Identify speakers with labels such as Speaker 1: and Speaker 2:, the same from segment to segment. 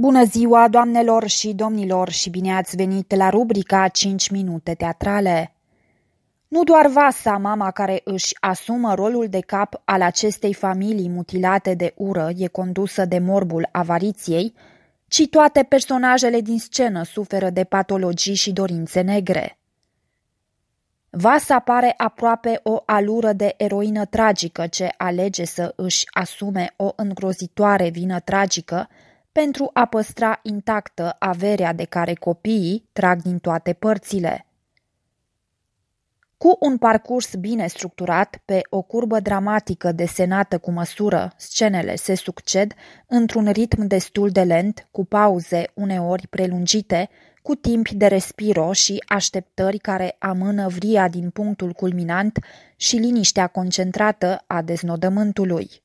Speaker 1: Bună ziua, doamnelor și domnilor, și bine ați venit la rubrica 5 minute teatrale. Nu doar Vasa, mama care își asumă rolul de cap al acestei familii mutilate de ură, e condusă de morbul avariției, ci toate personajele din scenă suferă de patologii și dorințe negre. Vasa pare aproape o alură de eroină tragică ce alege să își asume o îngrozitoare vină tragică pentru a păstra intactă averea de care copiii trag din toate părțile. Cu un parcurs bine structurat, pe o curbă dramatică desenată cu măsură, scenele se succed într-un ritm destul de lent, cu pauze uneori prelungite, cu timp de respiro și așteptări care amână vria din punctul culminant și liniștea concentrată a deznodământului.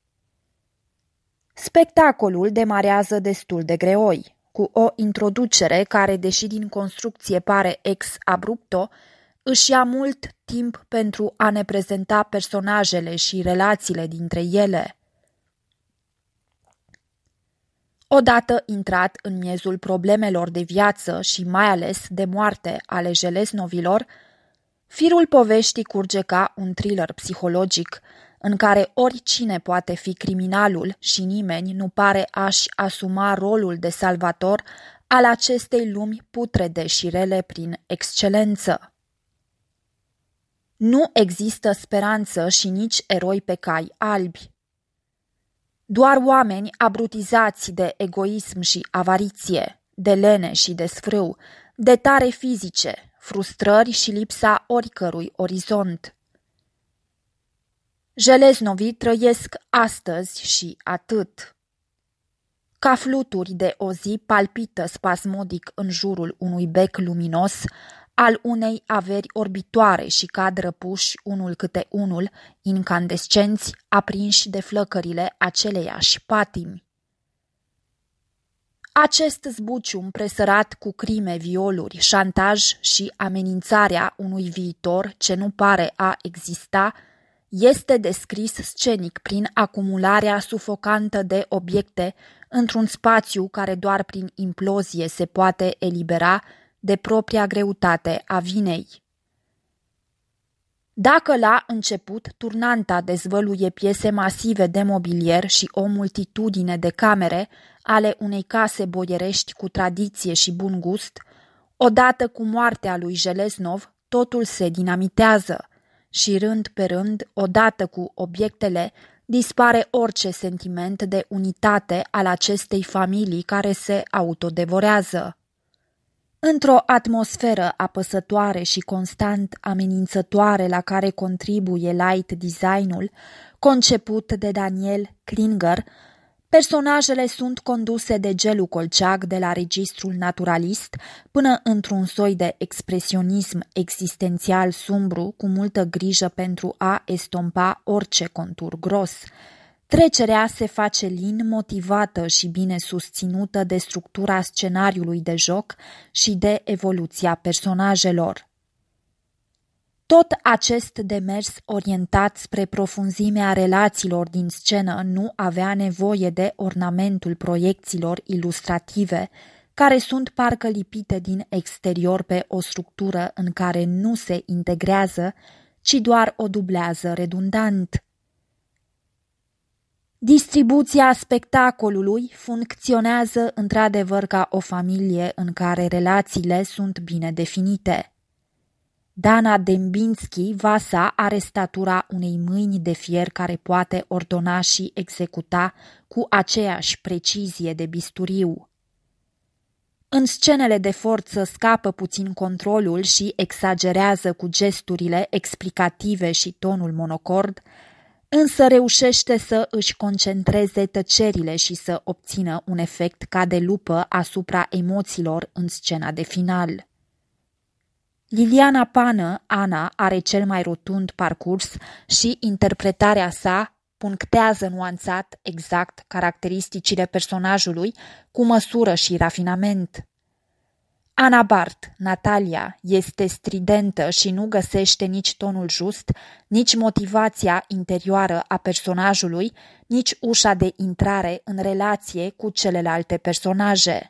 Speaker 1: Spectacolul demarează destul de greoi, cu o introducere care, deși din construcție pare ex abrupto, își ia mult timp pentru a ne prezenta personajele și relațiile dintre ele. Odată intrat în miezul problemelor de viață și mai ales de moarte ale jelesnovilor, firul poveștii curge ca un thriller psihologic – în care oricine poate fi criminalul și nimeni nu pare a-și asuma rolul de salvator al acestei lumi putrede și rele prin excelență. Nu există speranță și nici eroi pe cai albi. Doar oameni abrutizați de egoism și avariție, de lene și de sfrâu, de tare fizice, frustrări și lipsa oricărui orizont. Jeleznovii trăiesc astăzi și atât. Ca fluturi de o zi palpită spasmodic în jurul unui bec luminos, al unei averi orbitoare și cad răpuși unul câte unul, incandescenți, aprinși de flăcările aceleiași patimi. Acest zbucium presărat cu crime, violuri, șantaj și amenințarea unui viitor ce nu pare a exista – este descris scenic prin acumularea sufocantă de obiecte într-un spațiu care doar prin implozie se poate elibera de propria greutate a vinei. Dacă la început turnanta dezvăluie piese masive de mobilier și o multitudine de camere ale unei case boierești cu tradiție și bun gust, odată cu moartea lui Jeleznov, totul se dinamitează – și rând pe rând, odată cu obiectele, dispare orice sentiment de unitate al acestei familii care se autodevorează. Într-o atmosferă apăsătoare și constant amenințătoare la care contribuie light designul, conceput de Daniel Klinger, Personajele sunt conduse de Gelu Colceac de la registrul naturalist până într-un soi de expresionism existențial sumbru cu multă grijă pentru a estompa orice contur gros. Trecerea se face lin motivată și bine susținută de structura scenariului de joc și de evoluția personajelor. Tot acest demers orientat spre profunzimea relațiilor din scenă nu avea nevoie de ornamentul proiecțiilor ilustrative, care sunt parcă lipite din exterior pe o structură în care nu se integrează, ci doar o dublează redundant. Distribuția spectacolului funcționează într-adevăr ca o familie în care relațiile sunt bine definite – Dana Dembinski Vasa are statura unei mâini de fier care poate ordona și executa cu aceeași precizie de bisturiu. În scenele de forță scapă puțin controlul și exagerează cu gesturile explicative și tonul monocord, însă reușește să își concentreze tăcerile și să obțină un efect ca de lupă asupra emoțiilor în scena de final. Liliana Pană, Ana, are cel mai rotund parcurs și interpretarea sa punctează nuanțat exact caracteristicile personajului cu măsură și rafinament. Ana Bart, Natalia, este stridentă și nu găsește nici tonul just, nici motivația interioară a personajului, nici ușa de intrare în relație cu celelalte personaje.